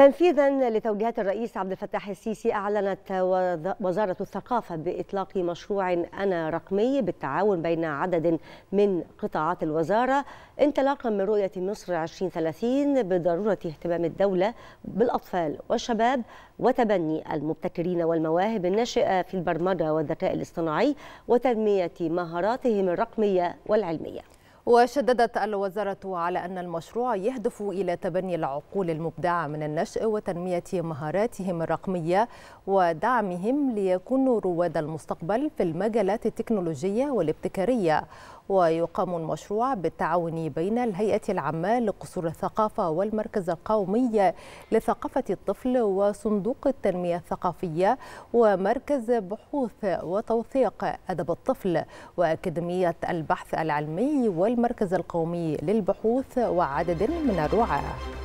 تنفيذا لتوجيهات الرئيس عبد الفتاح السيسي اعلنت وزاره الثقافه باطلاق مشروع انا رقمي بالتعاون بين عدد من قطاعات الوزاره انطلاقا من رؤيه مصر 2030 بضروره اهتمام الدوله بالاطفال والشباب وتبني المبتكرين والمواهب الناشئه في البرمجه والذكاء الاصطناعي وتنميه مهاراتهم الرقميه والعلميه. وشددت الوزارة على أن المشروع يهدف إلى تبني العقول المبدعة من النشء وتنمية مهاراتهم الرقمية ودعمهم ليكونوا رواد المستقبل في المجالات التكنولوجية والابتكارية ويقام المشروع بالتعاون بين الهيئة العامة لقصور الثقافة والمركز القومي لثقافة الطفل وصندوق التنمية الثقافية ومركز بحوث وتوثيق أدب الطفل وأكاديمية البحث العلمي والمركز القومي للبحوث وعدد من الرعاة